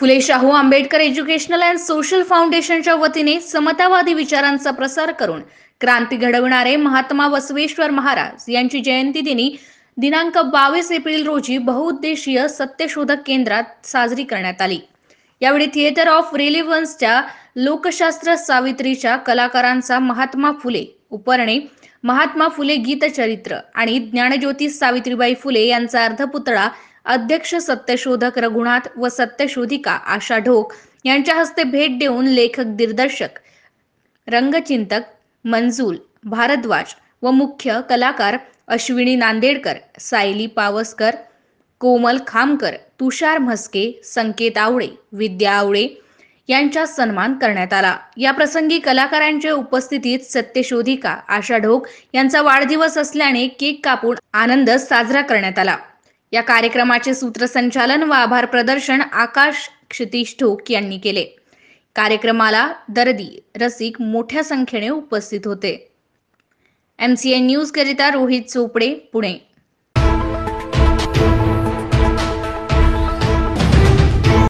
Phule Shahu Ambedkar educational and social फाउंडेशनच्या वतीने समतावादी विचारांचा प्रसार करून क्रांती घडवणारे महात्मा बसवेश्वर महाराज यांची जयंती दिनी दिनांक बावीस एप्रिल रोजी बहुउद्देशीय सत्यशोधक केंद्रात साजरी करण्यात आली यावेळी थिएटर ऑफ रिलिव्हन्सच्या लोकशास्त्र सावित्रीच्या कलाकारांचा महात्मा फुले उपरणे महात्मा फुले गीतचरित्र आणि ज्ञानज्योती सावित्रीबाई फुले यांचा अर्धपुतळा अध्यक्ष सत्यशोधक रघुनाथ व सत्यशोधिका आशा ढोक यांच्या हस्ते भेट देऊन लेखक दिग्दर्शक रंगचिंतक मंजूल भारद्वाज व मुख्य कलाकार अश्विनी नांदेडकर सायली पावसकर कोमल खामकर तुषार म्हस्के संकेत आवळे विद्या आवळे यांचा सन्मान करण्यात आला या प्रसंगी कलाकारांच्या उपस्थितीत सत्यशोधिका आशा ढोक यांचा वाढदिवस असल्याने केक कापून आनंद साजरा करण्यात आला या कार्यक्रमाचे सूत्रसंचालन व आभार प्रदर्शन आकाश क्षितिश ठोक यांनी केले कार्यक्रमाला दर्दी रसिक मोठ्या संख्येने उपस्थित होते एमसीएन न्यूज करिता रोहित चोपडे पुणे